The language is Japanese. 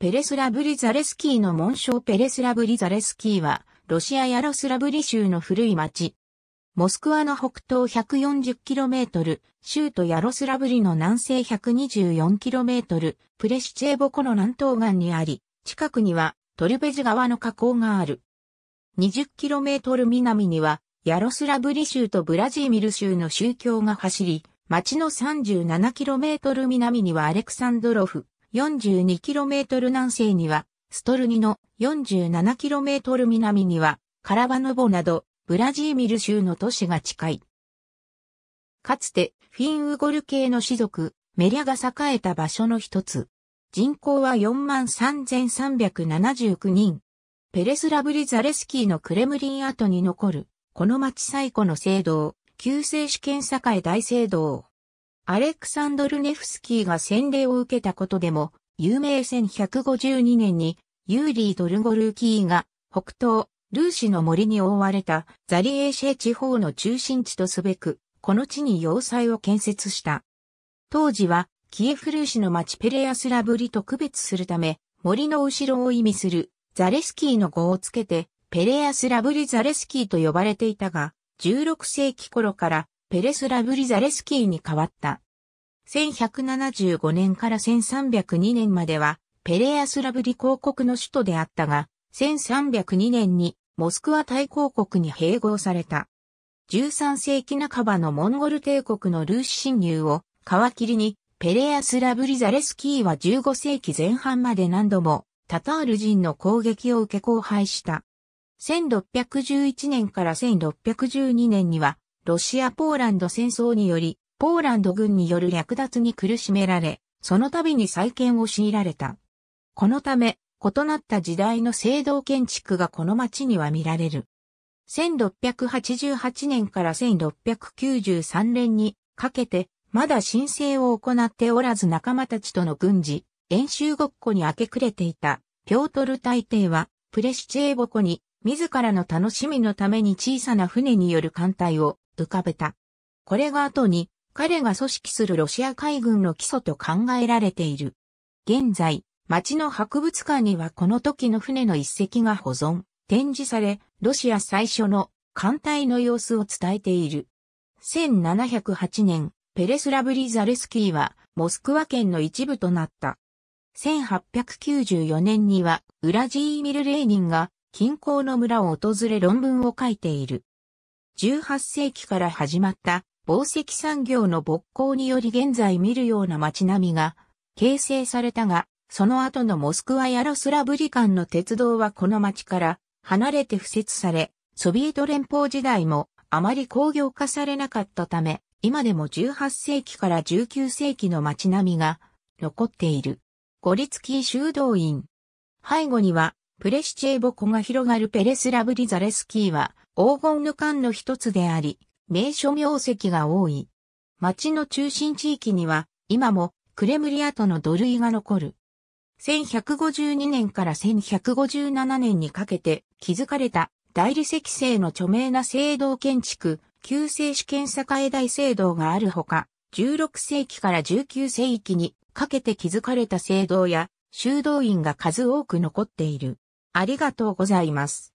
ペレスラブリザレスキーの紋章ペレスラブリザレスキーは、ロシアヤロスラブリ州の古い町。モスクワの北東 140km、州都ヤロスラブリの南西 124km、プレシチェーボコの南東岸にあり、近くにはトルベジ川の河口がある。20km 南には、ヤロスラブリ州とブラジーミル州の宗教が走り、町の 37km 南にはアレクサンドロフ、42km 南西には、ストルニの 47km 南には、カラバノボなど、ブラジーミル州の都市が近い。かつて、フィンウゴル系の氏族、メリャが栄えた場所の一つ。人口は43,379人。ペレスラブリザレスキーのクレムリン跡に残る、この町最古の聖堂、旧正式検査会大聖堂。アレクサンドル・ネフスキーが洗礼を受けたことでも、有名1152年に、ユーリー・ドルゴルーキーが、北東、ルーシの森に覆われたザリエーシェ地方の中心地とすべく、この地に要塞を建設した。当時は、キエフルーシの町ペレアスラブリと区別するため、森の後ろを意味するザレスキーの語をつけて、ペレアスラブリザレスキーと呼ばれていたが、16世紀頃からペレスラブリザレスキーに変わった。1175年から1302年までは、ペレアスラブリ公国の首都であったが、1302年にモスクワ大公国に併合された。13世紀半ばのモンゴル帝国のルーシ侵入を皮切りに、ペレアスラブリザレスキーは15世紀前半まで何度もタタール人の攻撃を受け荒廃した。1611年から1612年には、ロシア・ポーランド戦争により、ポーランド軍による略奪に苦しめられ、その度に再建を強いられた。このため、異なった時代の制度建築がこの町には見られる。1688年から1693年にかけて、まだ申請を行っておらず仲間たちとの軍事、演習ごっこに明け暮れていた、ピョートル大帝は、プレシチェーボコに、自らの楽しみのために小さな船による艦隊を浮かべた。これが後に、彼が組織するロシア海軍の基礎と考えられている。現在、町の博物館にはこの時の船の一隻が保存、展示され、ロシア最初の艦隊の様子を伝えている。1708年、ペレスラブリ・ザレスキーは、モスクワ県の一部となった。1894年には、ウラジーミル・レーニンが、近郊の村を訪れ論文を書いている。18世紀から始まった紡績産業の勃興により現在見るような街並みが形成されたが、その後のモスクワやロスラブリ間の鉄道はこの街から離れて敷設され、ソビエト連邦時代もあまり工業化されなかったため、今でも18世紀から19世紀の街並みが残っている。ゴリツキー修道院。背後には、プレシチェーボ湖が広がるペレスラブリザレスキーは黄金の間の一つであり、名所名跡が多い。町の中心地域には、今もクレムリアとの土塁が残る。1152年から1157年にかけて築かれた大理石製の著名な聖堂建築、旧正主権栄大聖堂があるほか、16世紀から19世紀にかけて築かれた聖堂や修道院が数多く残っている。ありがとうございます。